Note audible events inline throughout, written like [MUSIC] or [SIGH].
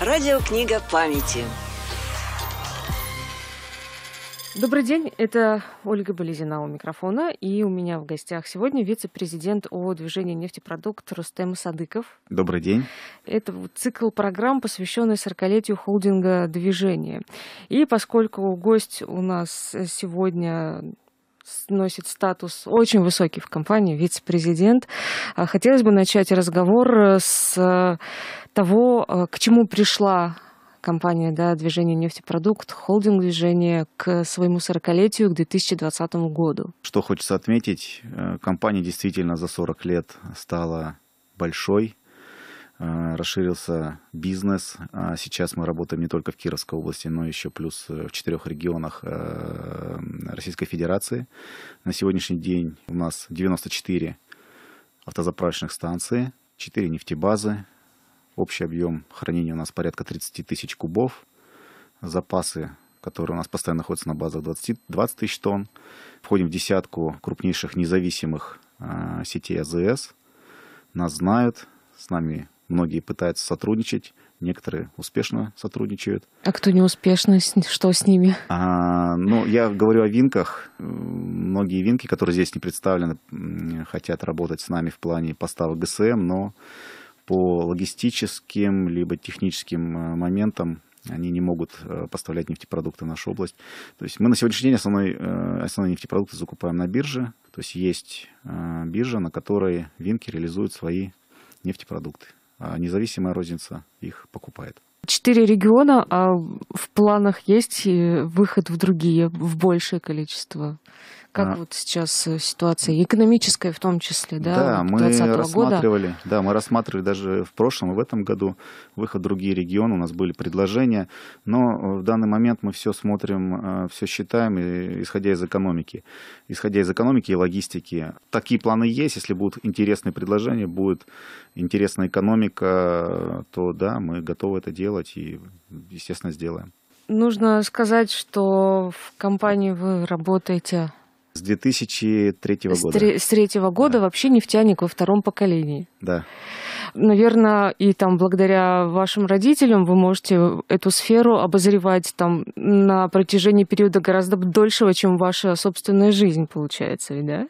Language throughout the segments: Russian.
Радиокнига памяти. Добрый день, это Ольга Болезина у микрофона, и у меня в гостях сегодня вице-президент ООО «Движение нефтепродукт» Рустем Садыков. Добрый день. Это цикл программ, посвященный 40-летию холдинга «Движение». И поскольку гость у нас сегодня носит статус очень высокий в компании, вице-президент. А хотелось бы начать разговор э, с э, того, э, к чему пришла компания да, «Движение нефтепродукт», холдинг движения к своему 40-летию, к 2020 году. Что хочется отметить, компания действительно за 40 лет стала большой, Э, расширился бизнес. А сейчас мы работаем не только в Кировской области, но еще плюс э, в четырех регионах э, Российской Федерации. На сегодняшний день у нас 94 автозаправочных станции, 4 нефтебазы. Общий объем хранения у нас порядка 30 тысяч кубов. Запасы, которые у нас постоянно находятся на базах 20, 20 тысяч тонн. Входим в десятку крупнейших независимых сетей АЗС. Нас знают, с нами Многие пытаются сотрудничать, некоторые успешно сотрудничают. А кто не неуспешно, что с ними? А, ну, я говорю о винках. Многие винки, которые здесь не представлены, хотят работать с нами в плане поставок ГСМ, но по логистическим либо техническим э, моментам они не могут э, поставлять нефтепродукты в нашу область. То есть мы на сегодняшний день основной, э, основные нефтепродукты закупаем на бирже. То есть есть биржа, на которой винки реализуют свои нефтепродукты. А независимая розница их покупает. Четыре региона, а в планах есть э, выход в другие, в большее количество как а, вот сейчас э, ситуация экономическая в том числе, да? Да, мы рассматривали, года. да, мы рассматривали даже в прошлом и в этом году выход в другие регионы, у нас были предложения, но э, в данный момент мы все смотрим, э, все считаем, исходя из экономики. Исходя из экономики и логистики. Такие планы есть, если будут интересные предложения, будет интересная экономика, то да, мы готовы это делать и, естественно, сделаем. Нужно сказать, что в компании вы работаете с 2003 года. С третьего года да. вообще нефтяник во втором поколении. Да. Наверное, и там благодаря вашим родителям вы можете эту сферу обозревать там на протяжении периода гораздо дольшего, чем ваша собственная жизнь, получается, ведь, да? да.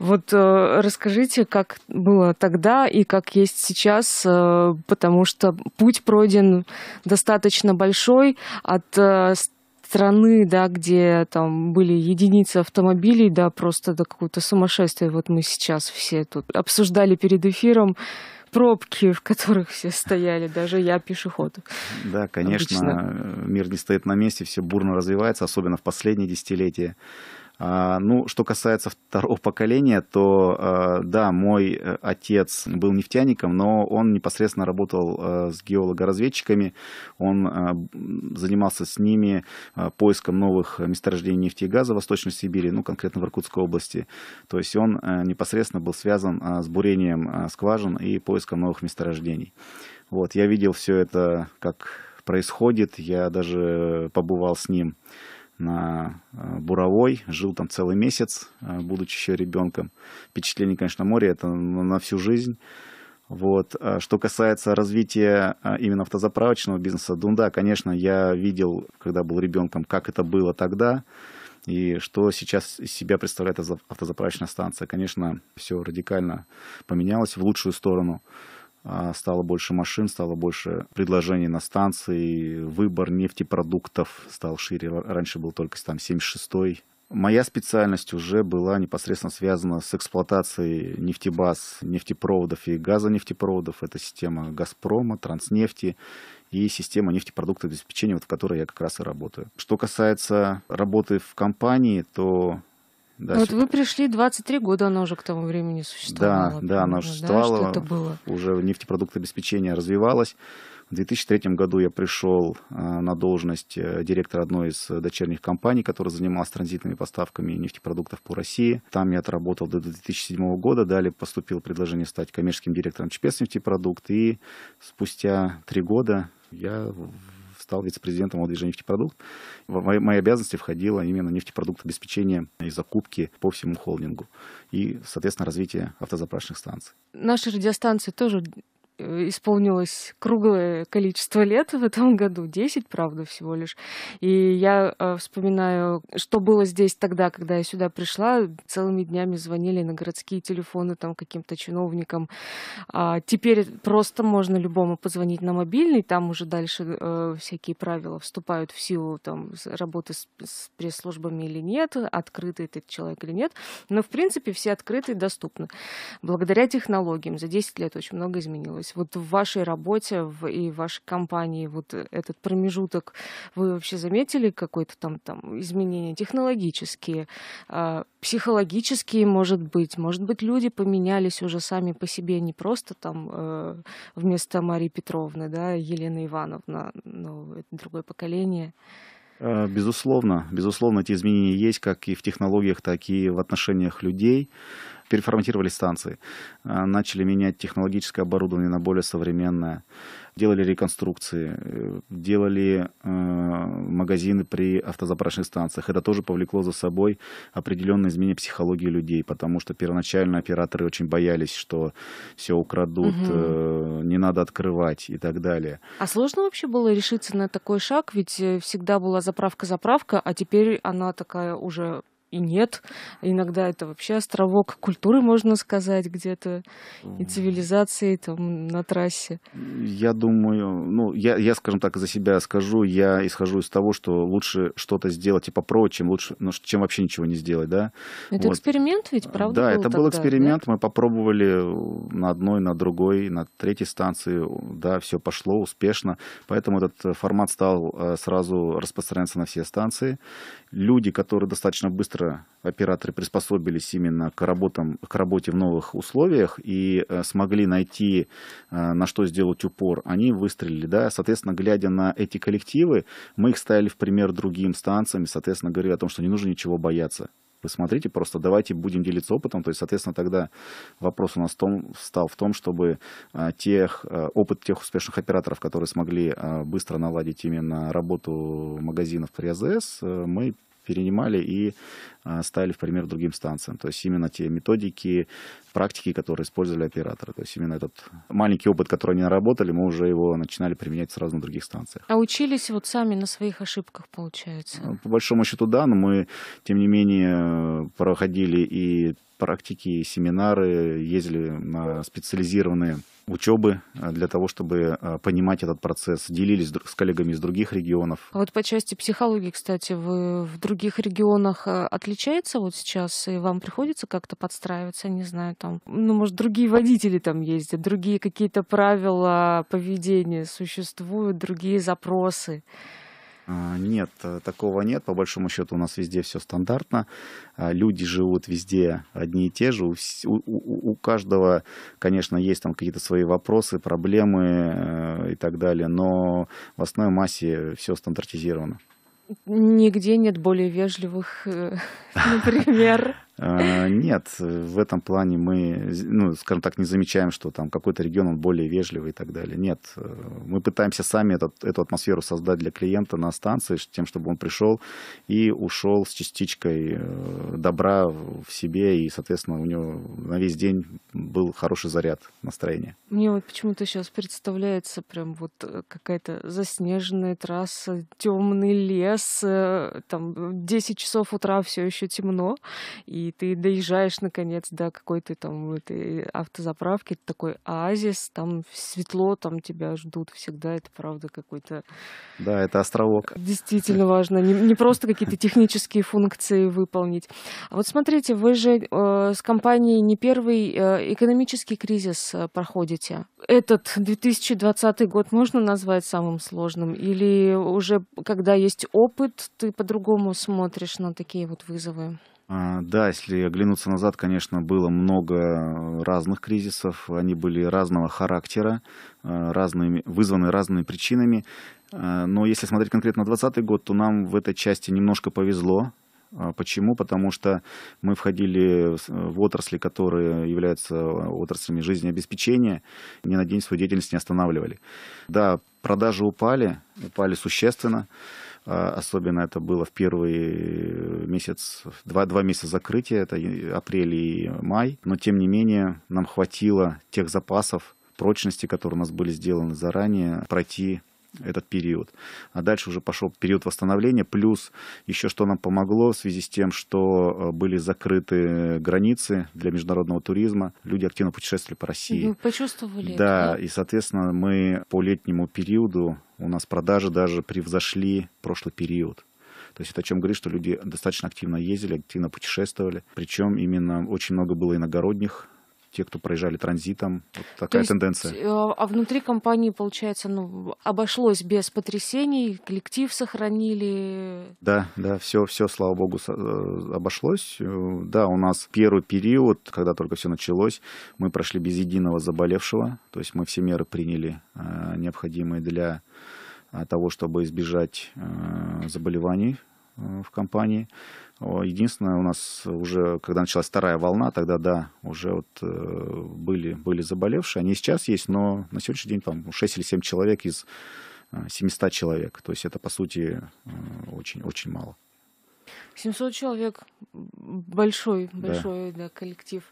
Вот э, расскажите, как было тогда и как есть сейчас, э, потому что путь пройден достаточно большой от э, страны, да, где там были единицы автомобилей, да, просто до какого-то сумасшествия. Вот мы сейчас все тут обсуждали перед эфиром пробки, в которых все стояли, даже я пешеход. Да, конечно, Обычно. мир не стоит на месте, все бурно развивается, особенно в последние десятилетия. А, ну, что касается второго поколения, то а, да, мой э, отец был нефтяником, но он непосредственно работал э, с геологоразведчиками, он а, занимался с ними поиском новых месторождений нефти и газа в Восточной Сибири, ну, конкретно в Иркутской области. То есть он э, непосредственно был связан с бурением скважин и поиском новых месторождений. Вот, я видел все это, как происходит, я даже побывал с ним на э, Буровой, жил там целый месяц, э, будучи еще ребенком. Впечатление, конечно, море это на всю жизнь. Вот. А что касается развития э, именно автозаправочного бизнеса, Дунда, ну конечно, я видел, когда был ребенком, как это было тогда и что сейчас из себя представляет автозаправочная станция. Конечно, все радикально поменялось в лучшую сторону. А, стало больше машин, стало больше предложений на станции, выбор нефтепродуктов стал шире. Раньше был только там 76-й. Моя специальность уже была непосредственно связана с эксплуатацией нефтебаз, нефтепроводов и газонефтепроводов. Это система «Газпрома», «Транснефти» и система нефтепродуктов обеспечения, вот в которой я как раз и работаю. Что касается работы в компании, то да, ну, вот вы пришли 23 года, она уже к тому времени существовала. Да, да, она существовала. Да, что это было? Уже нефтепродукты обеспечения развивалось. В 2003 году я пришел э, на должность э, директора одной из дочерних компаний, которая занималась транзитными поставками нефтепродуктов по России. Там я отработал до 2007 года. Далее поступило предложение стать коммерческим директором ЧПС «Нефтепродукт». И спустя три года я стал вице-президентом от движения нефтепродукт. В мои, мои обязанности входило именно нефтепродукт обеспечение и закупки по всему холдингу и, соответственно, развитие автозаправочных станций. Наши радиостанции тоже Э, исполнилось круглое количество лет в этом году, 10, правда, всего лишь. И я э, вспоминаю, что было здесь тогда, когда я сюда пришла. Целыми днями звонили на городские телефоны там каким-то чиновникам. А теперь просто можно любому позвонить на мобильный, там уже дальше э, всякие правила вступают в силу там работы с, с пресс-службами или нет, открытый этот человек или нет. Но, в принципе, все открыты и доступны. Благодаря технологиям за 10 лет очень много изменилось понравилось? Вот в вашей работе в, и в вашей компании вот э, этот промежуток вы вообще заметили какое-то там, там изменение технологические, э, психологические, может быть? Может быть, люди поменялись уже сами по себе, не просто там э, вместо Марии Петровны, да, Елена Ивановна, но это другое поколение. Э, безусловно, безусловно, эти изменения есть как и в технологиях, так и в отношениях людей переформатировали станции, э, начали менять технологическое оборудование на более современное, делали реконструкции, э, делали э, магазины при автозаправочных станциях. Это тоже повлекло за собой определенные изменения психологии людей, потому что первоначально операторы очень боялись, что все украдут, угу. не надо открывать и так далее. А сложно вообще было решиться на такой шаг? Ведь всегда была заправка-заправка, а теперь она такая уже и нет. Иногда это вообще островок культуры, можно сказать, где-то, и цивилизации там на трассе. Я думаю, ну, я, я, скажем так, за себя скажу, я исхожу из того, что лучше что-то сделать и типа, попробовать, чем лучше, ну, чем вообще ничего не сделать, да. Это вот. эксперимент ведь, правда? Да, был это тогда, был эксперимент, да? мы попробовали на одной, на другой, на третьей станции, да, все пошло успешно, поэтому этот формат стал э, сразу распространяться на все станции, люди, которые достаточно быстро, операторы приспособились именно к, работам, к работе в новых условиях и э, смогли найти, э, на что сделать упор, они выстрелили. Да? Соответственно, глядя на эти коллективы, мы их ставили в пример другим станциям соответственно, говорили о том, что не нужно ничего бояться. Вы смотрите, просто давайте будем делиться опытом. То есть, соответственно, тогда вопрос у нас том, стал в том, чтобы а, тех, а, опыт тех успешных операторов, которые смогли а, быстро наладить именно работу магазинов при АЗС, э, мы перенимали и стали в пример другим станциям. То есть именно те методики, практики, которые использовали операторы. То есть именно этот маленький опыт, который они наработали, мы уже его начинали применять сразу на других станциях. А учились вот сами на своих ошибках, получается? Ну, по большому счету, да, но мы, тем не менее, проходили и практики, и семинары, ездили на специализированные учебы э, для того, чтобы э, понимать этот процесс, делились с коллегами из других регионов. А вот по части психологии, кстати, вы в других регионах э, отличается вот сейчас, и вам приходится как-то подстраиваться, не знаю, там, ну, может, другие водители там ездят, другие какие-то правила поведения существуют, другие запросы. А, нет, э, такого нет. По большому счету у нас везде все стандартно. А, люди живут везде одни и те же. У, у, у каждого, конечно, есть там какие-то свои вопросы, проблемы э, и так далее, но в основной массе все стандартизировано. Нигде нет более вежливых, э, [LAUGHS] например. А, нет, в этом плане мы, ну, скажем так, не замечаем, что там какой-то регион он более вежливый и так далее. Нет, э, мы пытаемся сами этот, эту атмосферу создать для клиента на станции, тем, чтобы он пришел и ушел с частичкой э, добра в себе, и, соответственно, у него на весь день был хороший заряд настроения. Мне вот почему-то сейчас представляется прям вот э, какая-то заснеженная трасса, темный лес, там 10 часов утра все еще темно, и и ты доезжаешь наконец до какой-то там этой автозаправки, такой оазис, там светло, там тебя ждут всегда, это правда какой-то... Да, это островок. [LAUGHS] Действительно важно, не, не просто какие-то технические функции выполнить. А вот смотрите, вы же э, с компанией не первый э, экономический кризис э, проходите. Этот 2020 год можно назвать самым сложным? Или уже когда есть опыт, ты по-другому смотришь на такие вот вызовы? А, да, если оглянуться назад, конечно, было много э, разных кризисов. Они были разного характера, э, разными, вызваны разными причинами. Э, но если смотреть конкретно на 2020 год, то нам в этой части немножко повезло. А, почему? Потому что мы входили в отрасли, которые являются отраслями жизнеобеспечения, ни на день свою деятельность не останавливали. Да, продажи упали, упали существенно. А, особенно это было в первый э, месяц, два, два месяца закрытия, это апрель и май. Но, тем не менее, нам хватило тех запасов, прочности, которые у нас были сделаны заранее, пройти этот период. А дальше уже пошел период восстановления. Плюс еще что нам помогло в связи с тем, что э, были закрыты границы для международного туризма. Люди активно путешествовали по России. Вы ну, почувствовали. Да, это, да, и, соответственно, мы по летнему периоду, у нас продажи даже превзошли прошлый период. То есть это о чем говорит, что люди достаточно активно ездили, активно путешествовали. Причем именно очень много было иногородних те, кто проезжали транзитом. Вот такая есть, тенденция. Э, а внутри компании, получается, ну, обошлось без потрясений, коллектив сохранили. Да, да, все, все, слава богу, э, обошлось. Э, да, у нас первый период, когда только все началось, мы прошли без единого заболевшего. То есть мы все меры приняли необходимые для того, чтобы избежать заболеваний Э, в компании. Единственное, у нас уже, когда началась вторая волна, тогда, да, уже вот э, были, были заболевшие. Они сейчас есть, но на сегодняшний день, там, 6 или 7 человек из 700 э, человек. То есть это, по сути, очень-очень мало. 700 человек, большой, большой да. Да, коллектив.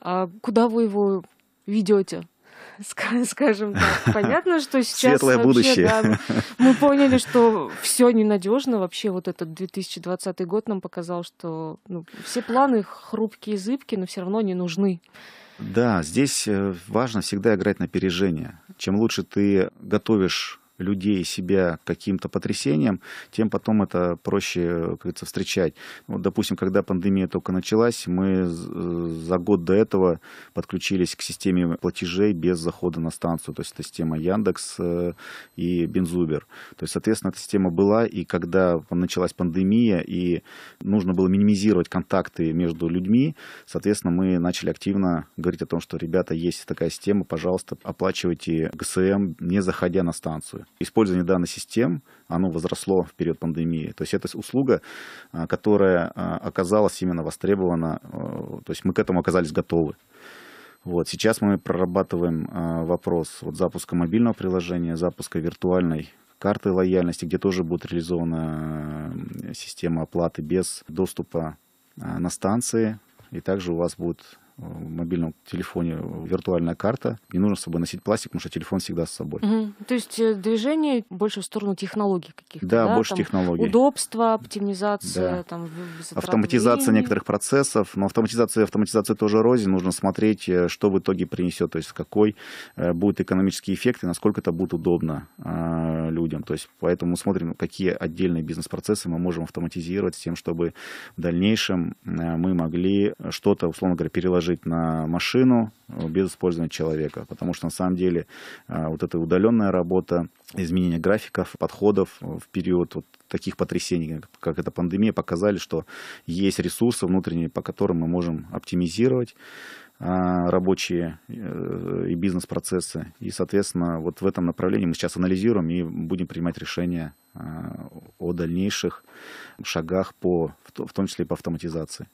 А куда вы его ведете? [LAUGHS] скажем так. Понятно, что сейчас Светлое вообще, будущее. Да, мы поняли, что все ненадежно. Вообще вот этот 2020 год нам показал, что ну, все планы хрупкие, зыбкие, но все равно не нужны. Да, здесь э, важно всегда играть на опережение. Чем лучше ты готовишь людей себя каким-то потрясением, тем потом это проще, как говорится, встречать. Ну, вот, допустим, когда пандемия только началась, мы э, за год до этого подключились к системе платежей без захода на станцию. То есть это система Яндекс э, и Бензубер. То есть, соответственно, эта система была, и когда началась пандемия, и нужно было минимизировать контакты между людьми, соответственно, мы начали активно говорить о том, что, ребята, есть такая система, пожалуйста, оплачивайте ГСМ, не заходя на станцию. Использование данной системы оно возросло в период пандемии. То есть это услуга, а, которая а, оказалась именно востребована, а, то есть мы к этому оказались готовы. Вот, сейчас мы прорабатываем вопрос вот, запуска мобильного приложения, запуска виртуальной карты лояльности, где тоже будет реализована система оплаты без доступа на станции. И также у вас будет в мобильном телефоне виртуальная карта. Не нужно с собой носить пластик, потому что телефон всегда с собой. Угу. То есть э, движение больше в сторону технологий каких-то. Да, да? больше там технологий. Удобство, оптимизация, да. там, автоматизация времени. некоторых процессов. Но автоматизация, автоматизация тоже рознь. Нужно смотреть, э, что в итоге принесет, то есть какой э, будет экономический эффект и насколько это будет удобно а, людям. То есть поэтому смотрим, какие отдельные бизнес-процессы мы можем автоматизировать с тем, чтобы в дальнейшем мы могли что-то, условно говоря, переложить положить на машину э, без использования человека. Потому что на самом деле э, вот эта удаленная работа, изменения графиков, подходов э, в период вот таких потрясений, как эта пандемия, показали, что есть ресурсы внутренние, по которым мы можем оптимизировать а, рабочие э, и бизнес-процессы. И, соответственно, вот в этом направлении мы сейчас анализируем и будем принимать решения а, о дальнейших шагах, по, в том числе и по автоматизации.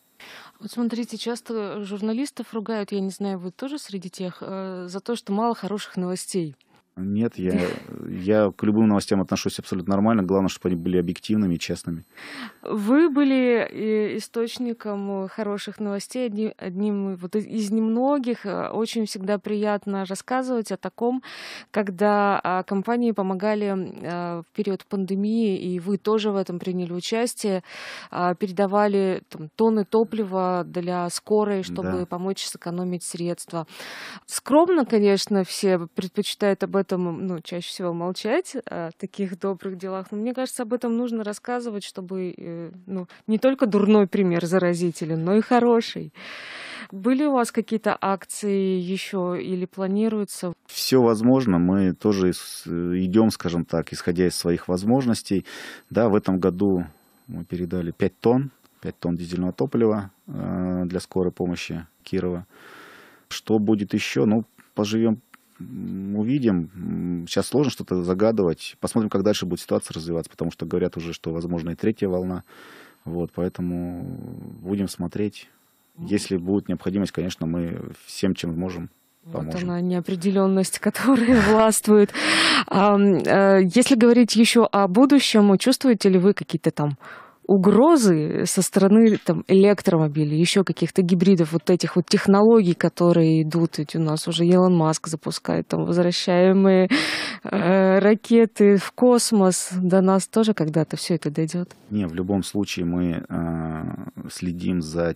Вот смотрите, часто журналистов ругают, я не знаю, вы тоже среди тех, э, за то, что мало хороших новостей. Нет, я, [LAUGHS] я к любым новостям отношусь абсолютно нормально. Главное, чтобы они были объективными и честными. Вы были э, источником э, хороших новостей, одним, одним вот из немногих. Э, очень всегда приятно рассказывать о таком, когда а, компании помогали в период пандемии, и вы тоже в этом приняли участие, а, передавали там, тонны топлива для скорой, чтобы да. помочь сэкономить средства. Скромно, конечно, все предпочитают об этом этом, ну, чаще всего молчать о таких добрых делах. Но мне кажется, об этом нужно рассказывать, чтобы, э, ну, не только дурной пример заразителен, но и хороший. Были у вас какие-то акции еще или планируются? Все возможно. Мы тоже э, идем, скажем так, исходя из своих возможностей. Да, в этом году мы передали 5 тонн, 5 тонн дизельного топлива э, для скорой помощи Кирова. Что будет еще? Ну, поживем, увидим. Сейчас сложно что-то загадывать. Посмотрим, как дальше будет ситуация развиваться, потому что говорят уже, что, возможно, и третья волна. Вот, поэтому будем смотреть. Если будет необходимость, конечно, мы всем, чем можем, поможем. Вот она неопределенность, [LAUGHS] которая властвует. Э, если говорить еще о будущем, чувствуете ли вы какие-то там угрозы со стороны там, электромобилей, еще каких-то гибридов, вот этих вот технологий, которые идут, ведь у нас уже Елон Маск запускает там возвращаемые э, ракеты в космос, до нас тоже когда-то все это дойдет? Не, в любом случае мы э, следим за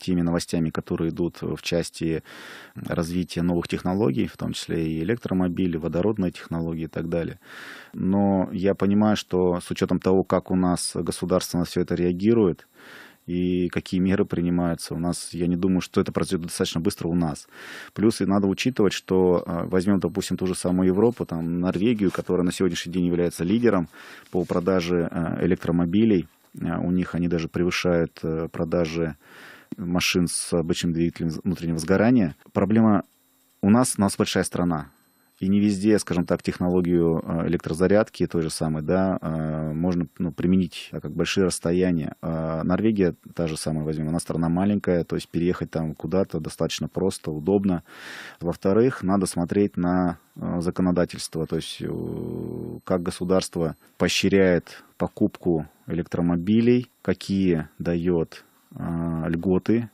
теми новостями, которые идут в части развития новых технологий, в том числе и электромобили, водородные технологии и так далее. Но я понимаю, что с учетом того, как у нас государство на все это реагирует, и какие меры принимаются. У нас, я не думаю, что это произойдет достаточно быстро у нас. Плюс и надо учитывать, что а, возьмем, допустим, ту же самую Европу, там, Норвегию, которая на сегодняшний день является лидером по продаже а, электромобилей. А, у них они даже превышают э, продажи машин с обычным двигателем внутреннего сгорания. Проблема у нас, у нас большая страна. И не везде, скажем так, технологию э, электрозарядки той же самой, да, э, можно ну, применить а как большие расстояния. А Норвегия, та же самая возьмем, она страна маленькая, то есть переехать там куда-то достаточно просто, удобно. Во-вторых, надо смотреть на э, законодательство, то есть как государство поощряет покупку электромобилей, какие дает а, льготы,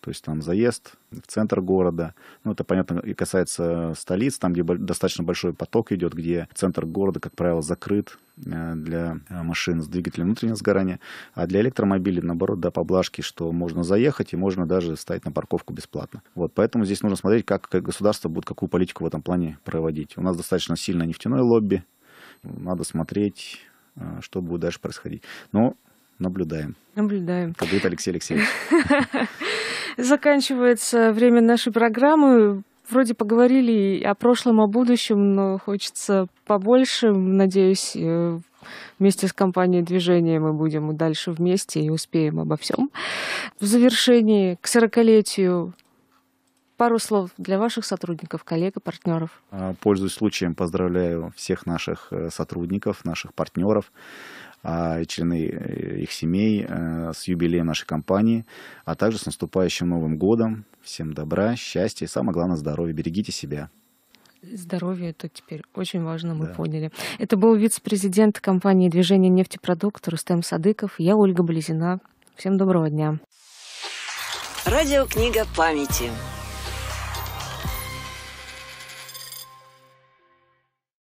то есть там заезд в центр города. Ну, это, понятно, и касается столиц, там, где достаточно большой поток идет, где центр города, как правило, закрыт э, для э, машин с двигателем внутреннего сгорания. А для электромобилей, наоборот, да, поблажки, что можно заехать и можно даже стоять на парковку бесплатно. Вот, поэтому здесь нужно смотреть, как государство будет какую политику в этом плане проводить. У нас достаточно сильно нефтяное лобби, надо смотреть, э, что будет дальше происходить. Но наблюдаем. Наблюдаем. Как говорит Алексей Алексеевич. [LAUGHS] Заканчивается время нашей программы. Вроде поговорили о прошлом, о будущем, но хочется побольше. Надеюсь, э, вместе с компанией «Движение» мы будем дальше вместе и успеем обо всем. В завершении, к сорокалетию пару слов для ваших сотрудников, коллег и партнеров. А, пользуясь случаем, поздравляю всех наших э, сотрудников, наших партнеров а члены э, их семей э, с юбилеем нашей компании, а также с наступающим Новым годом. Всем добра, счастья и самое главное здоровья. Берегите себя. Здоровье это теперь очень важно, мы да. поняли. Это был вице-президент компании движения нефтепродукт Рустем Садыков. Я Ольга Близина. Всем доброго дня. Радиокнига памяти.